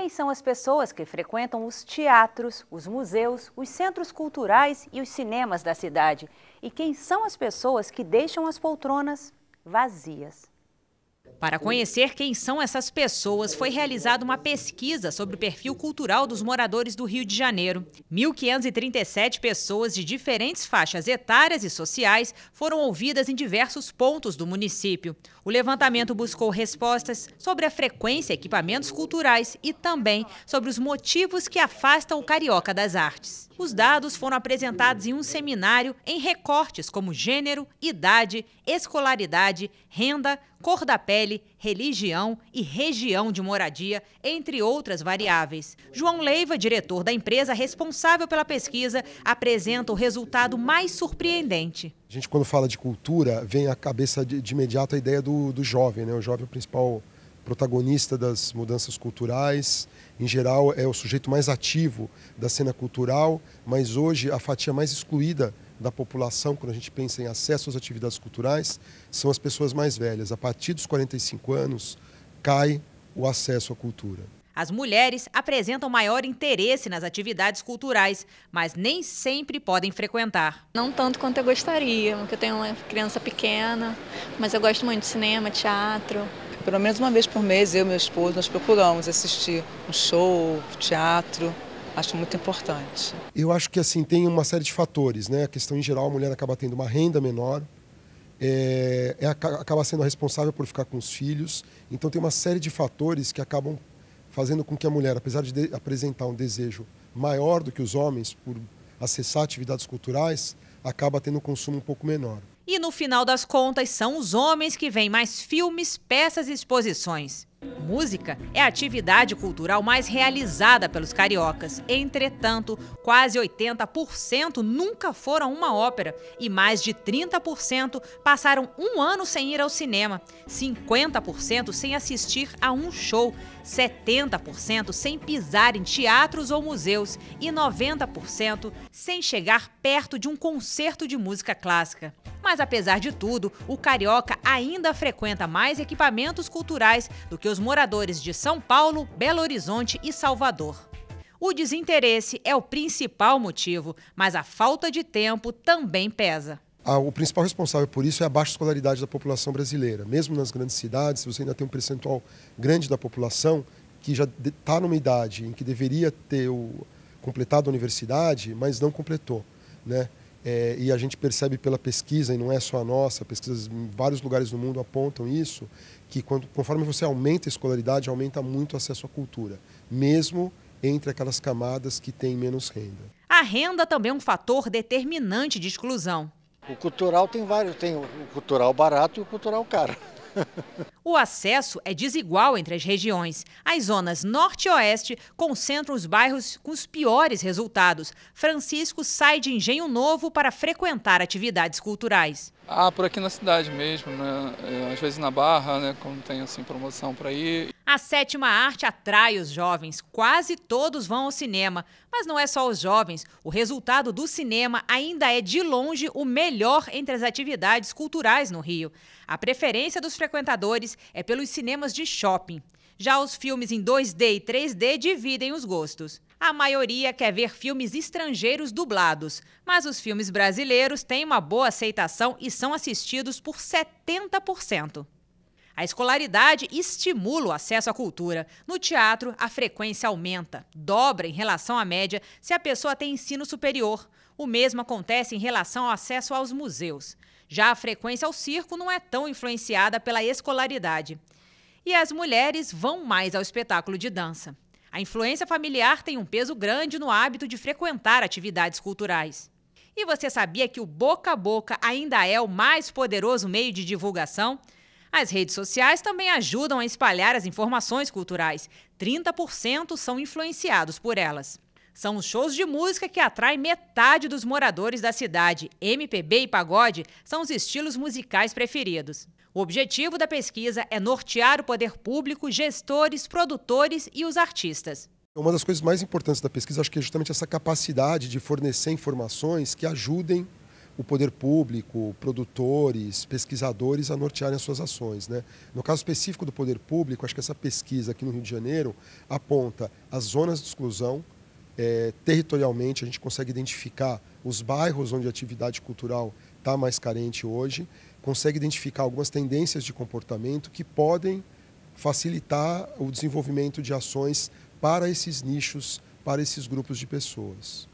quem são as pessoas que frequentam os teatros, os museus, os centros culturais e os cinemas da cidade. E quem são as pessoas que deixam as poltronas vazias. Para conhecer quem são essas pessoas, foi realizada uma pesquisa sobre o perfil cultural dos moradores do Rio de Janeiro. 1.537 pessoas de diferentes faixas etárias e sociais foram ouvidas em diversos pontos do município. O levantamento buscou respostas sobre a frequência, equipamentos culturais e também sobre os motivos que afastam o carioca das artes. Os dados foram apresentados em um seminário em recortes como gênero, idade, escolaridade, renda, cor da pele pele, religião e região de moradia, entre outras variáveis. João Leiva, diretor da empresa responsável pela pesquisa, apresenta o resultado mais surpreendente. A gente, quando fala de cultura, vem à cabeça de, de imediato a ideia do, do jovem, né? o jovem é o principal protagonista das mudanças culturais, em geral é o sujeito mais ativo da cena cultural, mas hoje a fatia mais excluída da população, quando a gente pensa em acesso às atividades culturais, são as pessoas mais velhas. A partir dos 45 anos, cai o acesso à cultura. As mulheres apresentam maior interesse nas atividades culturais, mas nem sempre podem frequentar. Não tanto quanto eu gostaria, porque eu tenho uma criança pequena, mas eu gosto muito de cinema, teatro. Pelo menos uma vez por mês, eu e meu esposo, nós procuramos assistir um show, teatro acho muito importante. Eu acho que assim tem uma série de fatores, né? A questão em geral, a mulher acaba tendo uma renda menor, eh, é, é acaba sendo responsável por ficar com os filhos, então tem uma série de fatores que acabam fazendo com que a mulher, apesar de, de apresentar um desejo maior do que os homens por acessar atividades culturais, acaba tendo um consumo um pouco menor. E no final das contas, são os homens que vêm mais filmes, peças e exposições. Música é a atividade cultural mais realizada pelos cariocas. Entretanto, quase 80% nunca foram a uma ópera e mais de 30% passaram um ano sem ir ao cinema, 50% sem assistir a um show, 70% sem pisar em teatros ou museus e 90% sem chegar perto de um concerto de música clássica. Mas apesar de tudo, o carioca ainda frequenta mais equipamentos culturais do que os moradores de São Paulo, Belo Horizonte e Salvador. O desinteresse é o principal motivo, mas a falta de tempo também pesa. O principal responsável por isso é a baixa escolaridade da população brasileira. Mesmo nas grandes cidades, você ainda tem um percentual grande da população que já está numa idade em que deveria ter o, completado a universidade, mas não completou. Né? é, e a gente percebe pela pesquisa, e não é só a nossa, pesquisas em vários lugares do mundo apontam isso, que quando, conforme você aumenta a escolaridade, aumenta muito o acesso à cultura, mesmo entre aquelas camadas que têm menos renda. A renda também é um fator determinante de exclusão. O cultural tem vários, tem o cultural barato e o cultural caro. O acesso é desigual entre as regiões. As zonas norte e oeste concentram os bairros com os piores resultados. Francisco sai de Engenho Novo para frequentar atividades culturais. Ah, por aqui na cidade mesmo, né? É, às vezes na Barra, né? Quando tem assim promoção para ir. A sétima arte atrai os jovens. Quase todos vão ao cinema. Mas não é só os jovens. O resultado do cinema ainda é de longe o melhor entre as atividades culturais no Rio. A preferência dos frequentadores é pelos cinemas de shopping. Já os filmes em 2D e 3D dividem os gostos. A maioria quer ver filmes estrangeiros dublados, mas os filmes brasileiros têm uma boa aceitação e são assistidos por 70%. A escolaridade estimula o acesso à cultura. No teatro, a frequência aumenta, dobra em relação à média se a pessoa tem ensino superior. O mesmo acontece em relação ao acesso aos museus. Já a frequência ao circo não é tão influenciada pela escolaridade. E as mulheres vão mais ao espetáculo de dança. A influência familiar tem um peso grande no hábito de frequentar atividades culturais. E você sabia que o boca a boca ainda é o mais poderoso meio de divulgação? As redes sociais também ajudam a espalhar as informações culturais. 30% são influenciados por elas. São os shows de música que atraem metade dos moradores da cidade. MPB e pagode são os estilos musicais preferidos. O objetivo da pesquisa é nortear o poder público, gestores, produtores e os artistas. Uma das coisas mais importantes da pesquisa acho que é justamente essa capacidade de fornecer informações que ajudem o poder público, produtores, pesquisadores a nortearem as suas ações. Né? No caso específico do poder público, acho que essa pesquisa aqui no Rio de Janeiro aponta as zonas de exclusão, é, territorialmente, a gente consegue identificar os bairros onde a atividade cultural está mais carente hoje, consegue identificar algumas tendências de comportamento que podem facilitar o desenvolvimento de ações para esses nichos, para esses grupos de pessoas.